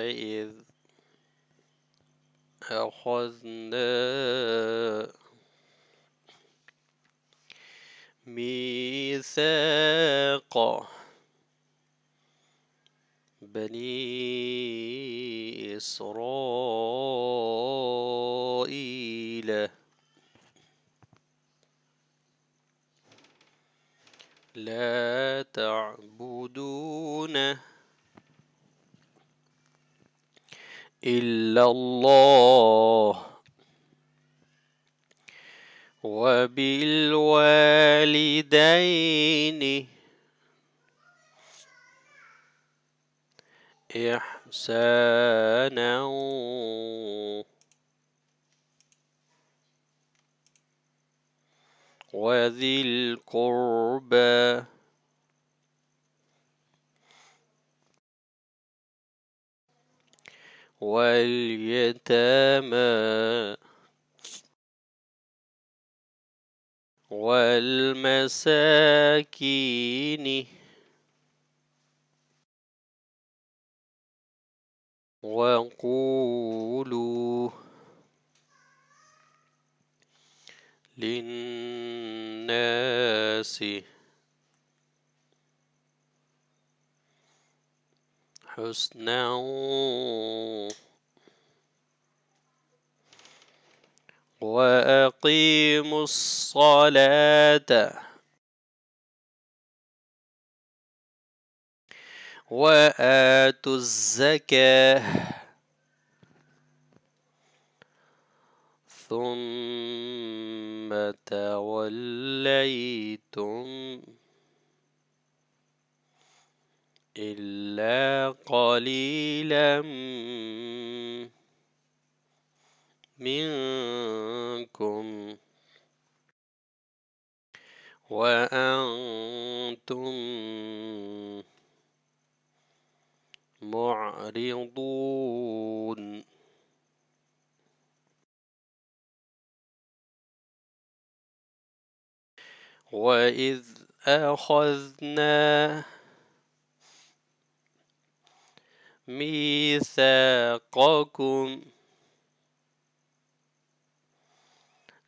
إذ أخذنا ميثاق بني إسرائيل إلا الله وبالوالدين إحسانا وذي القربى واليتامى والمساكين وقولوا للناس حسنا وأقيموا الصلاة وآتوا الزكاة ثم توليتم إلا قليلا منكم وأنتم معرضون وإذ أخذنا ميثاقكم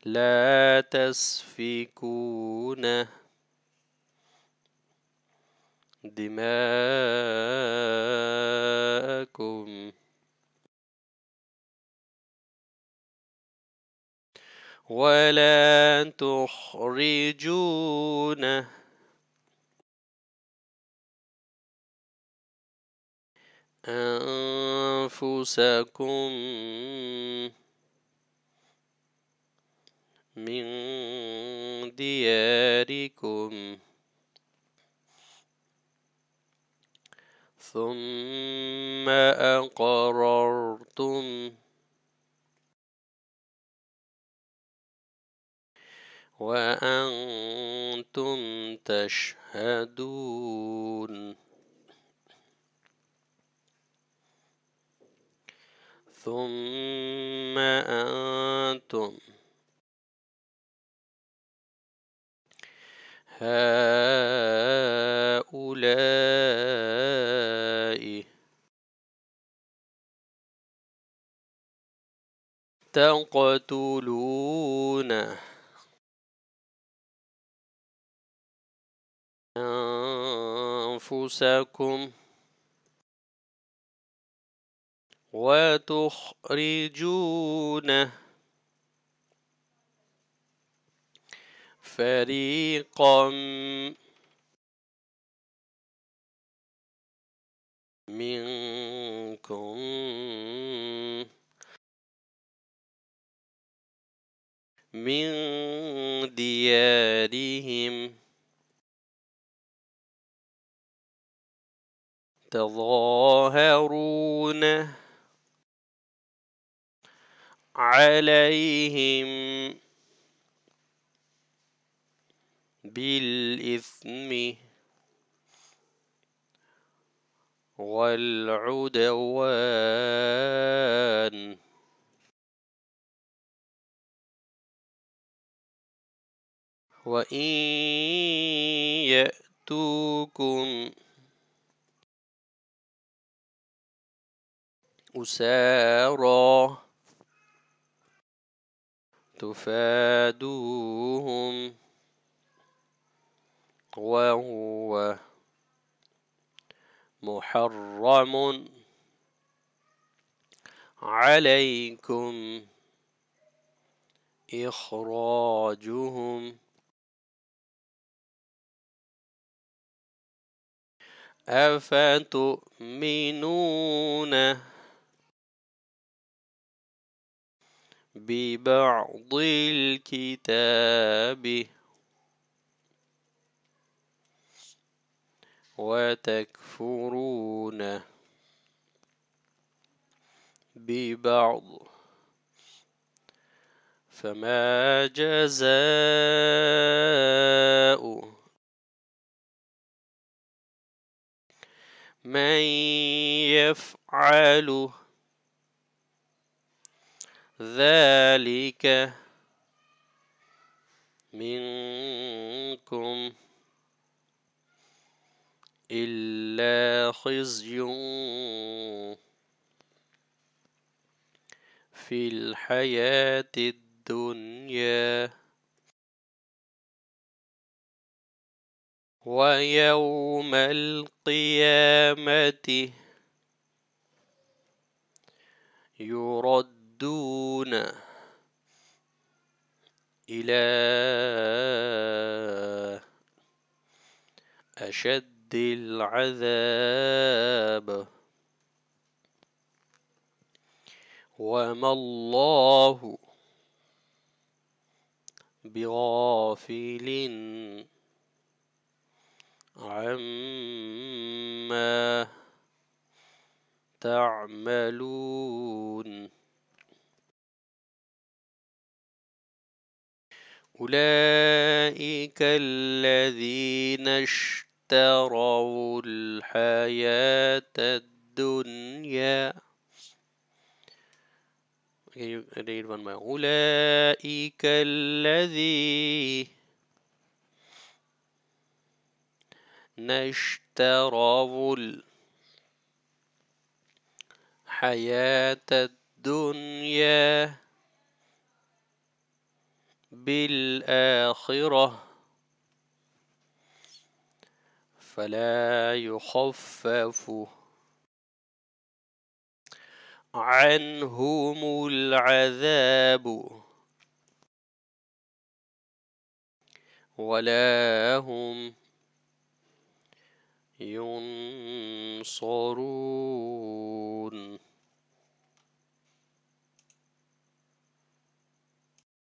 لا تسفكون دماءكم ولا تخرجونه أنفسكم من دياركم ثم أقررتم وأنتم تشهدون ثم أنتم هؤلاء تقتلون أنفسكم وتخرجون فريقا منكم من ديارهم تظاهرون عليهم بالإثم والعدوان وإن يأتوكم أسارى تفادوهم وهو محرم عليكم إخراجهم أفتؤمنون ببعض الكتاب وتكفرون ببعض فما جزاء من يفعله ذلك منكم إلا خزي في الحياة الدنيا ويوم القيامة يرد دون إلى أشد العذاب وما الله بغافل عما تعملون أولئك الذين اشتروا الحياة الدنيا read one by أولئك الذي نشتروا الحياة الدنيا بالآخرة فلا يخفف عنهم العذاب ولا هم ينصرون